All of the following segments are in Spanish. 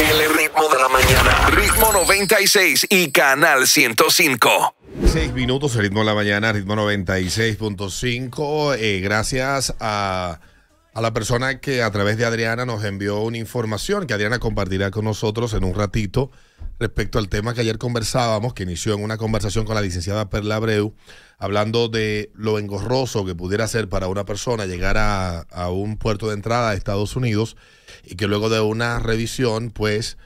El ritmo de la mañana. Ritmo 96 y Canal 105. Seis minutos, el ritmo de la mañana, ritmo 96.5. Eh, gracias a, la persona que a través de Adriana nos envió una información que Adriana compartirá con nosotros en un ratito respecto al tema que ayer conversábamos, que inició en una conversación con la licenciada Perla Abreu, hablando de lo engorroso que pudiera ser para una persona llegar a, a un puerto de entrada de Estados Unidos y que luego de una revisión, pues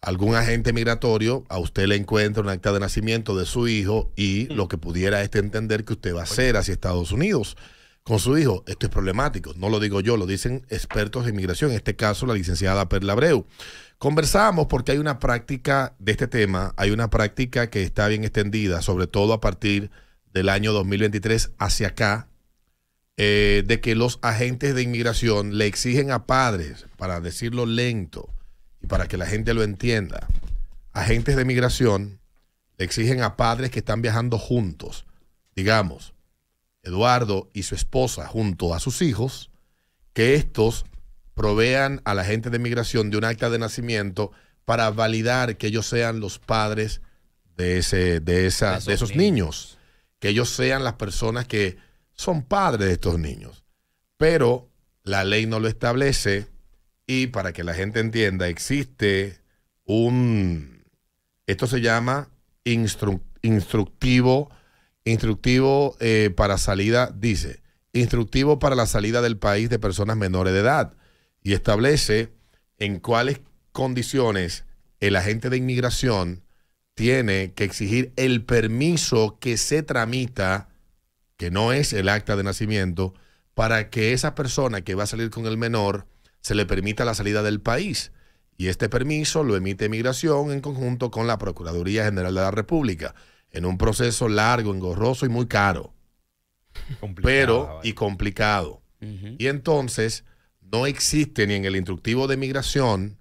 algún agente migratorio a usted le encuentra un acta de nacimiento de su hijo y mm. lo que pudiera este entender que usted va a hacer hacia Estados Unidos con su hijo. Esto es problemático, no lo digo yo, lo dicen expertos en migración, en este caso la licenciada Perla Abreu. Conversamos porque hay una práctica de este tema, hay una práctica que está bien extendida, sobre todo a partir del año 2023 hacia acá, eh, de que los agentes de inmigración le exigen a padres, para decirlo lento y para que la gente lo entienda, agentes de inmigración le exigen a padres que están viajando juntos, digamos, Eduardo y su esposa junto a sus hijos, que estos provean a la gente de inmigración de un acta de nacimiento para validar que ellos sean los padres de, ese, de, de esos, niños. que ellos sean las personas que son padres de estos niños, pero la ley no lo establece y para que la gente entienda, existe un, esto se llama instructivo, instructivo eh, para salida, dice, instructivo para la salida del país de personas menores de edad y establece en cuáles condiciones el agente de inmigración tiene que exigir el permiso que se tramita que no es el acta de nacimiento, para que esa persona que va a salir con el menor se le permita la salida del país. Y este permiso lo emite Migración en conjunto con la Procuraduría General de la República, en un proceso largo, engorroso y muy caro. pero y complicado. Y entonces no existe ni en el instructivo de migración,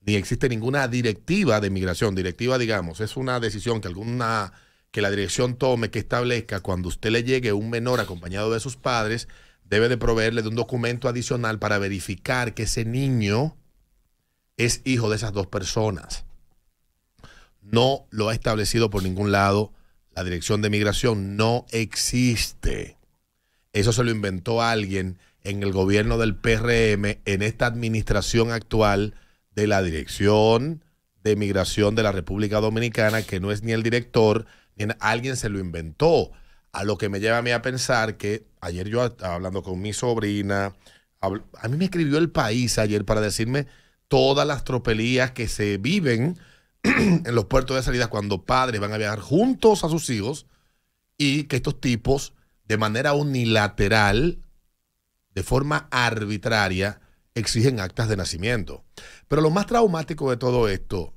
ni existe ninguna directiva de migración. Directiva, digamos, es una decisión que alguna que la dirección tome, que establezca cuando usted le llegue un menor acompañado de sus padres, debe de proveerle de un documento adicional para verificar que ese niño es hijo de esas dos personas. No lo ha establecido por ningún lado la Dirección de Migración, no existe. Eso se lo inventó alguien en el gobierno del PRM, en esta administración actual de la Dirección de Migración de la República Dominicana, que no es ni el director alguien se lo inventó. A lo que me lleva a mí a pensar que ayer yo hablando con mi sobrina, a mí me escribió el país ayer para decirme todas las tropelías que se viven en los puertos de salida cuando padres van a viajar juntos a sus hijos y que estos tipos de manera unilateral, de forma arbitraria, exigen actas de nacimiento. Pero lo más traumático de todo esto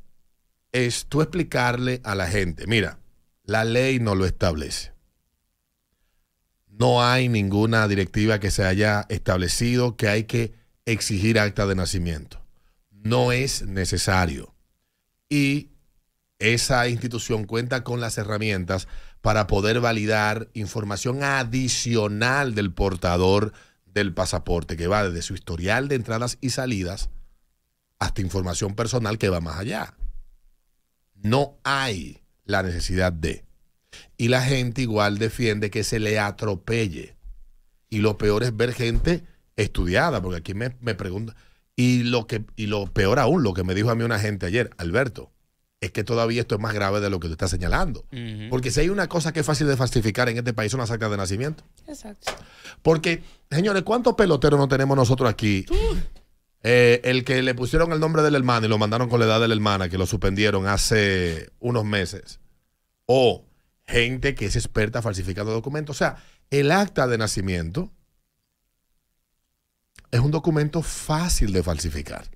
es tú explicarle a la gente, mira, la ley no lo establece. No hay ninguna directiva que se haya establecido que hay que exigir acta de nacimiento. No es necesario. Y esa institución cuenta con las herramientas para poder validar información adicional del portador del pasaporte, que va desde su historial de entradas y salidas hasta información personal que va más allá. No hay la necesidad de. Y la gente igual defiende que se le atropelle. Y lo peor es ver gente estudiada, porque aquí me, me pregunta. Y lo, que, y lo peor aún, lo que me dijo a mí una gente ayer, Alberto, es que todavía esto es más grave de lo que tú estás señalando. Porque si hay una cosa que es fácil de falsificar en este país son las actas de nacimiento. Exacto. Porque, señores, ¿cuántos peloteros no tenemos nosotros aquí? Eh, el que le pusieron el nombre del hermano y lo mandaron con la edad de la hermana, que lo suspendieron hace unos meses. O gente que es experta falsificando documentos. O sea, el acta de nacimiento es un documento fácil de falsificar.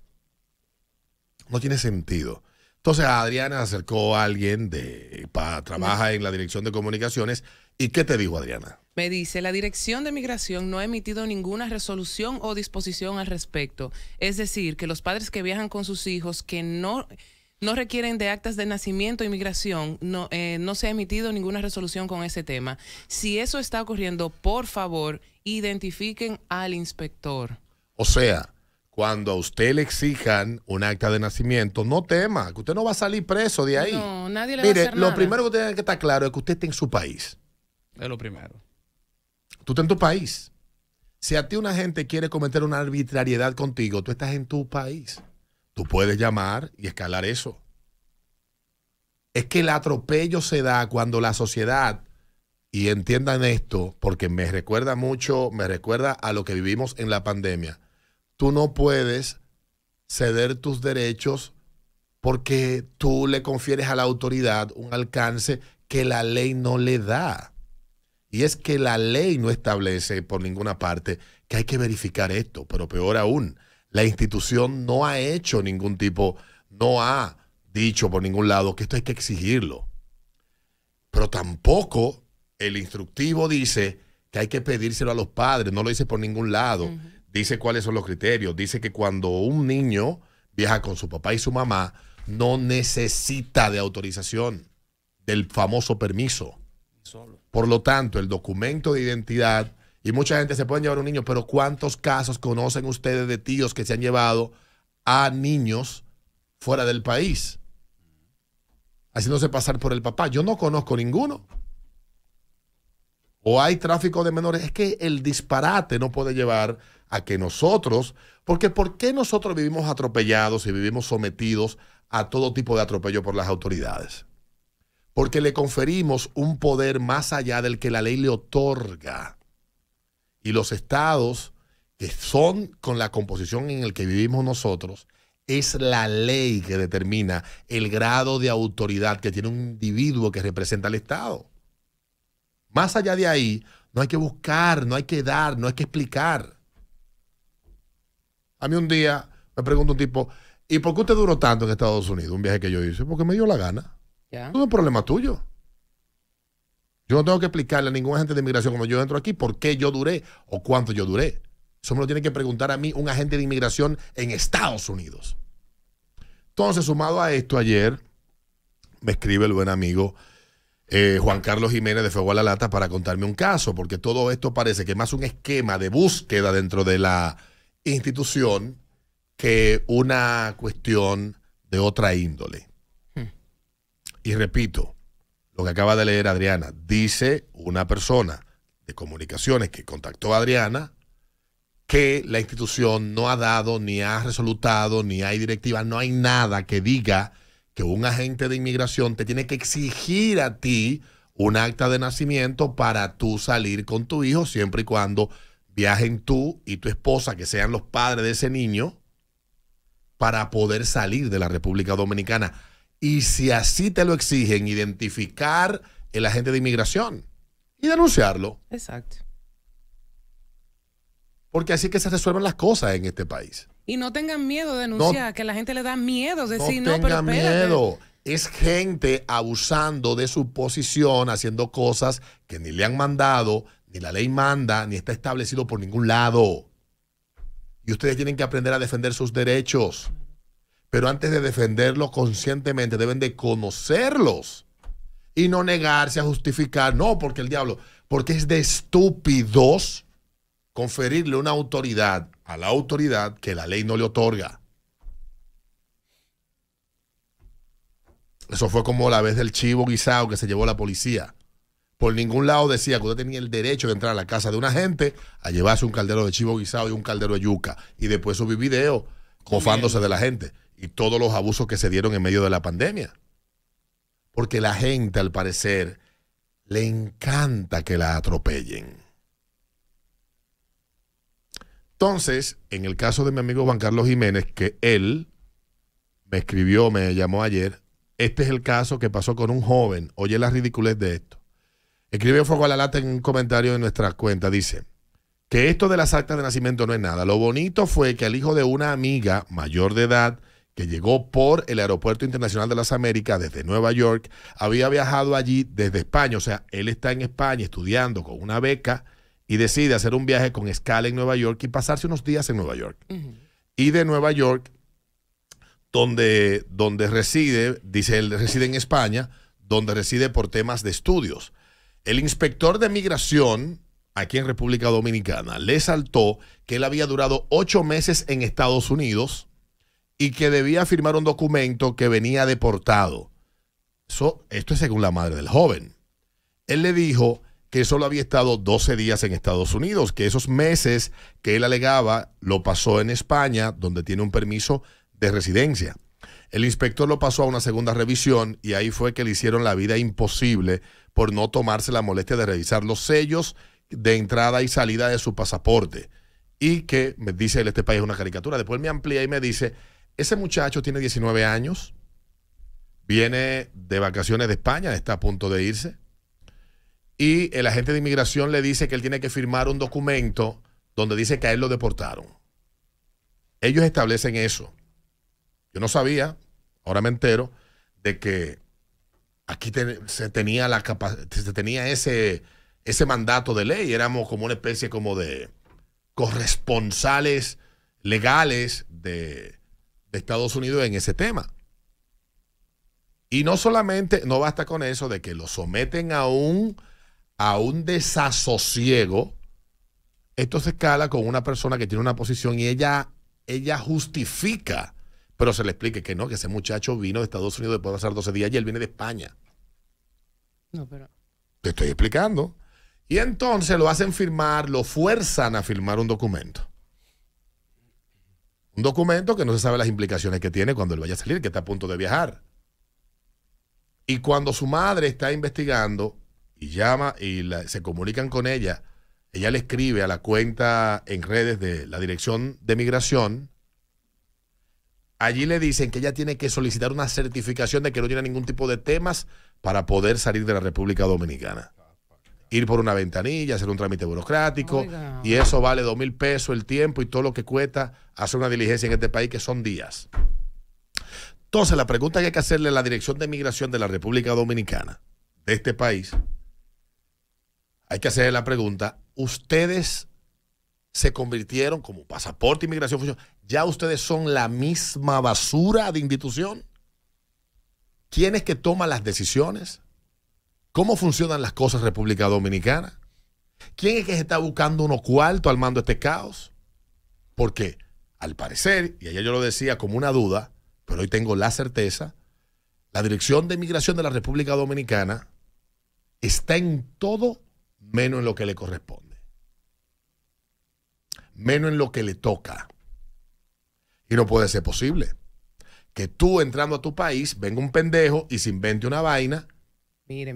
No tiene sentido. Entonces Adriana acercó a alguien de para, trabaja en la dirección de comunicaciones. ¿Y qué te dijo Adriana? Me dice, la Dirección de Migración no ha emitido ninguna resolución o disposición al respecto. Es decir, que los padres que viajan con sus hijos que no, no requieren de actas de nacimiento y migración, no, eh, no se ha emitido ninguna resolución con ese tema. Si eso está ocurriendo, por favor, identifiquen al inspector. O sea, cuando a usted le exijan un acta de nacimiento, no tema, que usted no va a salir preso de ahí. No, nadie le va a hacer lo primero que tiene que estar claro es que usted esté en su país. Es lo primero tú estás en tu país. Si a ti una gente quiere cometer una arbitrariedad contigo, tú estás en tu país. Tú puedes llamar y escalar eso. Es que el atropello se da cuando la sociedad, y entiendan esto, porque me recuerda mucho, me recuerda a lo que vivimos en la pandemia. Tú no puedes ceder tus derechos porque tú le confieres a la autoridad un alcance que la ley no le da. Y es que la ley no establece por ninguna parte que hay que verificar esto, pero peor aún, la institución no ha hecho ningún tipo, no ha dicho por ningún lado que esto hay que exigirlo. Pero tampoco el instructivo dice que hay que pedírselo a los padres, no lo dice por ningún lado. Dice cuáles son los criterios, dice que cuando un niño viaja con su papá y su mamá, no necesita de autorización, del famoso permiso. Solo. Por lo tanto, el documento de identidad, y mucha gente se puede llevar un niño, pero ¿cuántos casos conocen ustedes de tíos que se han llevado a niños fuera del país? Haciéndose pasar por el papá. Yo no conozco ninguno. O hay tráfico de menores. Es que el disparate no puede llevar a que nosotros, porque ¿por qué nosotros vivimos atropellados y vivimos sometidos a todo tipo de atropello por las autoridades? porque le conferimos un poder más allá del que la ley le otorga. Y los estados que son con la composición en el que vivimos nosotros, es la ley que determina el grado de autoridad que tiene un individuo que representa al Estado. Más allá de ahí, no hay que buscar, no hay que dar, no hay que explicar. A mí un día me pregunta un tipo, ¿y por qué usted duró tanto en Estados Unidos? Un viaje que yo hice, porque me dio la gana es un problema tuyo. Yo no tengo que explicarle a ningún agente de inmigración cuando yo entro aquí por qué yo duré o cuánto yo duré. Eso me lo tiene que preguntar a mí un agente de inmigración en Estados Unidos. Entonces, sumado a esto, ayer me escribe el buen amigo eh, Juan Carlos Jiménez de Fuego a la Lata para contarme un caso, porque todo esto parece que es más un esquema de búsqueda dentro de la institución que una cuestión de otra índole. Y repito, lo que acaba de leer Adriana, dice una persona de comunicaciones que contactó a Adriana que la institución no ha dado, ni ha resolutado, ni hay directiva, no hay nada que diga que un agente de inmigración te tiene que exigir a ti un acta de nacimiento para tú salir con tu hijo siempre y cuando viajen tú y tu esposa, que sean los padres de ese niño, para poder salir de la República Dominicana y si así te lo exigen, identificar el agente de inmigración y denunciarlo. Exacto. Porque así es que se resuelven las cosas en este país. Y no tengan miedo de denunciar, que la gente le da miedo decir no. no tengan miedo. Es gente abusando de su posición, haciendo cosas que ni le han mandado, ni la ley manda, ni está establecido por ningún lado. Y ustedes tienen que aprender a defender sus derechos. Pero antes de defenderlos conscientemente, deben de conocerlos y no negarse a justificar. No, porque el diablo, porque es de estúpidos conferirle una autoridad a la autoridad que la ley no le otorga. Eso fue como la vez del chivo guisado que se llevó la policía. Por ningún lado decía que usted tenía el derecho de entrar a la casa de una gente a llevarse un caldero de chivo guisado y un caldero de yuca. Y después subir video cofándose de la gente y todos los abusos que se dieron en medio de la pandemia. Porque la gente, al parecer, le encanta que la atropellen. Entonces, en el caso de mi amigo Juan Carlos Jiménez, que él me escribió, me llamó ayer, este es el caso que pasó con un joven. Oye la ridiculez de esto. Escribe Fuego a la Lata en un comentario de nuestra cuenta. Dice que esto de las actas de nacimiento no es nada. Lo bonito fue que al hijo de una amiga mayor de edad que llegó por el Aeropuerto Internacional de las Américas desde Nueva York, había viajado allí desde España, o sea, él está en España estudiando con una beca y decide hacer un viaje con escala en Nueva York y pasarse unos días en Nueva York. Y de Nueva York, donde, donde reside, dice él, reside en España, donde reside por temas de estudios. El inspector de migración aquí en República Dominicana le saltó que él había durado ocho meses en Estados Unidos y que debía firmar un documento que venía deportado. esto es según la madre del joven. Él le dijo que solo había estado 12 días en Estados Unidos, que esos meses que él alegaba lo pasó en España, donde tiene un permiso de residencia. El inspector lo pasó a una segunda revisión y ahí fue que le hicieron la vida imposible por no tomarse la molestia de revisar los sellos de entrada y salida de su pasaporte. Y que, me dice él, este país es una caricatura. Después me amplía y me dice ese muchacho tiene 19 años, viene de vacaciones de España, está a punto de irse, y el agente de inmigración le dice que él tiene que firmar un documento donde dice que a él lo deportaron. Ellos establecen eso. Yo no sabía, ahora me entero, de que aquí se tenía la se tenía ese, ese mandato de ley. Éramos como una especie como de corresponsales legales de, Estados Unidos en ese tema. Y no solamente, no basta con eso de que lo someten a un, a un desasosiego. Esto se escala con una persona que tiene una posición y ella, ella justifica, pero se le explique que no, que ese muchacho vino de Estados Unidos después de pasar 12 días y él viene de España. No, pero... Te estoy explicando. Y entonces lo hacen firmar, lo fuerzan a firmar un documento. Un documento que no se sabe las implicaciones que tiene cuando él vaya a salir, que está a punto de viajar. Y cuando su madre está investigando y llama y se comunican con ella, ella le escribe a la cuenta en redes de la Dirección de Migración. Allí le dicen que ella tiene que solicitar una certificación de que no tiene ningún tipo de temas para poder salir de la República Dominicana ir por una ventanilla, hacer un trámite burocrático, y eso vale dos mil pesos el tiempo y todo lo que cuesta hacer una diligencia en este país, que son días. Entonces, la pregunta que hay que hacerle a la Dirección de Migración de la República Dominicana, de este país, hay que hacerle la pregunta, ¿ustedes se convirtieron como pasaporte, inmigración, ya ustedes son la misma basura de institución? ¿Quién es que toma las decisiones? ¿Cómo funcionan las cosas en República Dominicana? ¿Quién es que se está buscando uno cuarto al mando este caos? Porque, al parecer, y ayer yo lo decía como una duda, pero hoy tengo la certeza, la Dirección de inmigración de la República Dominicana está en todo menos en lo que le corresponde, menos en lo que le toca. Y no puede ser posible que tú entrando a tu país venga un pendejo y se invente una vaina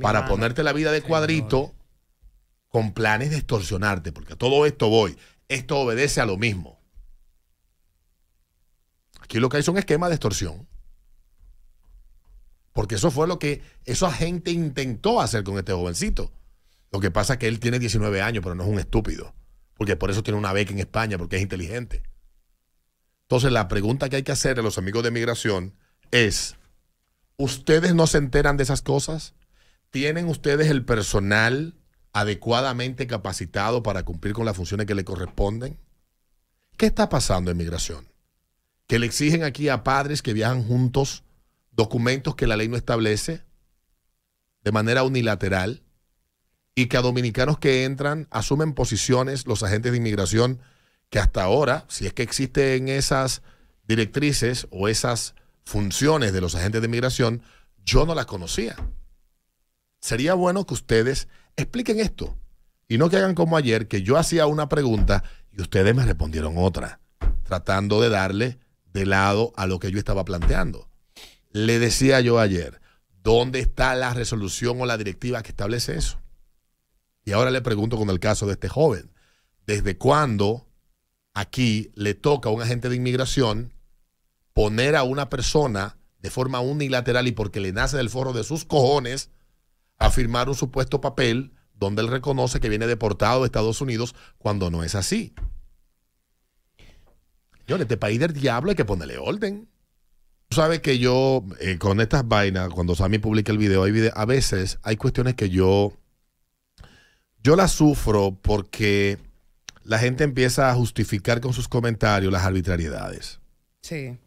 para ponerte la vida de cuadrito con planes de extorsionarte, porque a todo esto voy. Esto obedece a lo mismo. Aquí lo que hay son esquemas de extorsión. Porque eso fue lo que esa gente intentó hacer con este jovencito. Lo que pasa es que él tiene 19 años, pero no es un estúpido. Porque por eso tiene una beca en España, porque es inteligente. Entonces, la pregunta que hay que hacer a los amigos de migración es: ¿Ustedes no se enteran de esas cosas? ¿Tienen ustedes el personal adecuadamente capacitado para cumplir con las funciones que le corresponden? ¿Qué está pasando en migración? Que le exigen aquí a padres que viajan juntos documentos que la ley no establece de manera unilateral y que a dominicanos que entran asumen posiciones los agentes de inmigración que hasta ahora, si es que existen esas directrices o esas funciones de los agentes de inmigración, yo no las conocía sería bueno que ustedes expliquen esto y no que hagan como ayer, que yo hacía una pregunta y ustedes me respondieron otra, tratando de darle de lado a lo que yo estaba planteando. Le decía yo ayer, ¿dónde está la resolución o la directiva que establece eso? Y ahora le pregunto con el caso de este joven, ¿desde cuándo aquí le toca a un agente de inmigración poner a una persona de forma unilateral y porque le nace del forro de sus cojones a firmar un supuesto papel donde él reconoce que viene deportado de Estados Unidos cuando no es así. En este país del diablo hay que ponerle orden. Tú sabes que yo, eh, con estas vainas, cuando Sammy publica el video, a veces hay cuestiones que yo, yo las sufro porque la gente empieza a justificar con sus comentarios las arbitrariedades. Sí.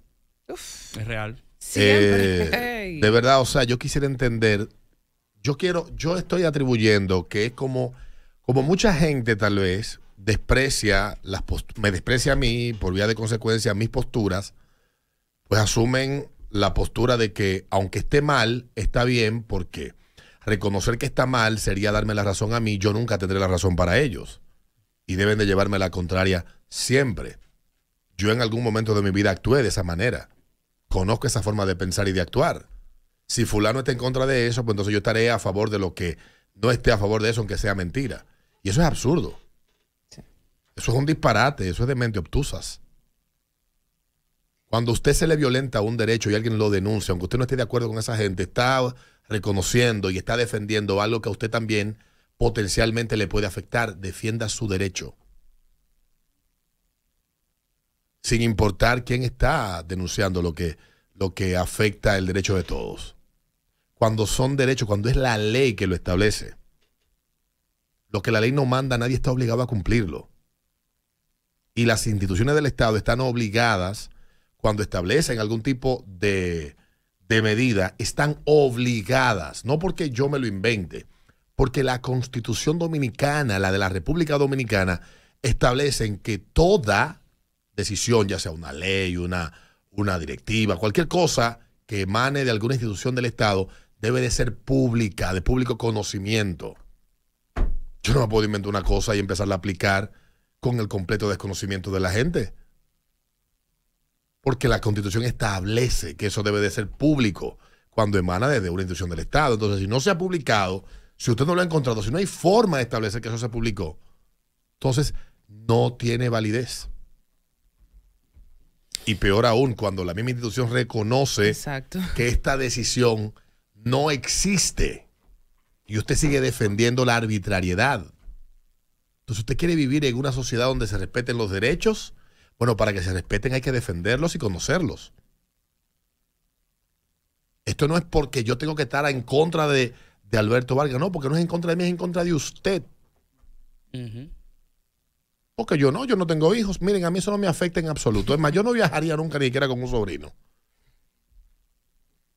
Es real. Siempre. Eh, de verdad, o sea, yo quisiera entender yo quiero, yo estoy atribuyendo que es como, como mucha gente tal vez desprecia las me desprecia a mí por vía de consecuencia mis posturas, pues asumen la postura de que aunque esté mal, está bien porque reconocer que está mal sería darme la razón a mí, yo nunca tendré la razón para ellos y deben de llevarme la contraria siempre. Yo en algún momento de mi vida actué de esa manera. Conozco esa forma de pensar y de actuar. Si fulano está en contra de eso, pues entonces yo estaré a favor de lo que no esté a favor de eso, aunque sea mentira. Y eso es absurdo. Eso es un disparate, eso es de mente obtusas. Cuando usted se le violenta un derecho y alguien lo denuncia, aunque usted no esté de acuerdo con esa gente, está reconociendo y está defendiendo algo que a usted también potencialmente le puede afectar. Defienda su derecho. Sin importar quién está denunciando lo que lo que afecta el derecho de todos. Cuando son derechos, cuando es la ley que lo establece. Lo que la ley no manda, nadie está obligado a cumplirlo. Y las instituciones del Estado están obligadas, cuando establecen algún tipo de, de medida, están obligadas, no porque yo me lo invente, porque la Constitución Dominicana, la de la República Dominicana, establecen que toda decisión, ya sea una ley, una una directiva, cualquier cosa que emane de alguna institución del Estado, debe de ser pública, de público conocimiento. Yo no me puedo inventar una cosa y empezarla a aplicar con el completo desconocimiento de la gente. Porque la constitución establece que eso debe de ser público cuando emana desde una institución del Estado. Entonces, si no se ha publicado, si usted no lo ha encontrado, si no hay forma de establecer que eso se publicó, entonces no tiene validez. Y peor aún, cuando la misma institución reconoce que esta decisión no existe y usted sigue defendiendo la arbitrariedad. Entonces, ¿usted quiere vivir en una sociedad donde se respeten los derechos? Bueno, para que se respeten hay que defenderlos y conocerlos. Esto no es porque yo tengo que estar en contra de, Alberto Vargas, no, porque no es en contra de mí, es en contra de usted. Ajá. Porque yo no, yo no tengo hijos. Miren, a mí eso no me afecta en absoluto. Es más, yo no viajaría nunca ni siquiera con un sobrino.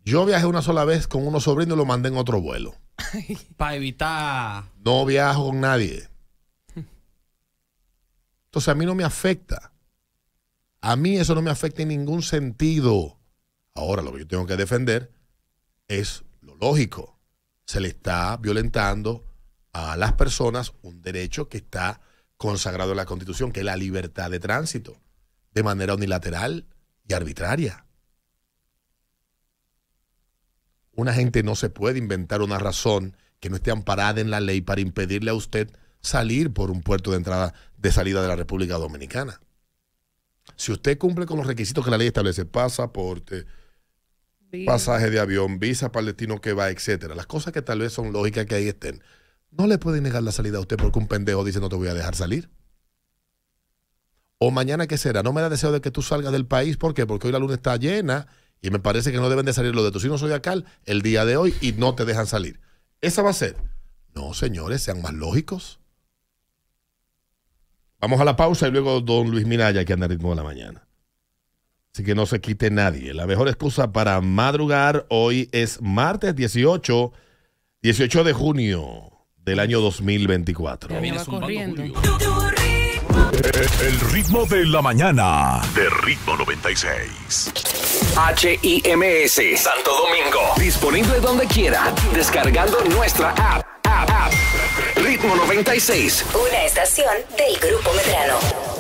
Yo viajé una sola vez con unos sobrino y lo mandé en otro vuelo. Para evitar. No viajo con nadie. Entonces a mí no me afecta. A mí eso no me afecta en ningún sentido. Ahora lo que yo tengo que defender es lo lógico. Se le está violentando a las personas un derecho que está consagrado en la Constitución, que es la libertad de tránsito, de manera unilateral y arbitraria. Una gente no se puede inventar una razón que no esté amparada en la ley para impedirle a usted salir por un puerto de entrada de salida de la República Dominicana. Si usted cumple con los requisitos que la ley establece, pasaporte, pasaje de avión, visa para el destino que va, etcétera, las cosas que tal vez son lógicas que ahí estén, no le puede negar la salida a usted porque un pendejo dice no te voy a dejar salir. O mañana qué será, no me da deseo de que tú salgas del país, ¿por qué? Porque hoy la luna está llena y me parece que no deben de salir los de tu signo zodiacal el día de hoy y no te dejan salir. Esa va a ser. No, señores, sean más lógicos. Vamos a la pausa y luego don Luis Minaya que anda ritmo de la mañana. Así que no se quite nadie. La mejor excusa para madrugar hoy es martes 18, 18 de junio del año 2024. El ritmo de la mañana de Ritmo 96. HIMS Santo Domingo. Disponible donde quiera. Descargando nuestra app. app, app. Ritmo 96. Una estación del Grupo Medrano.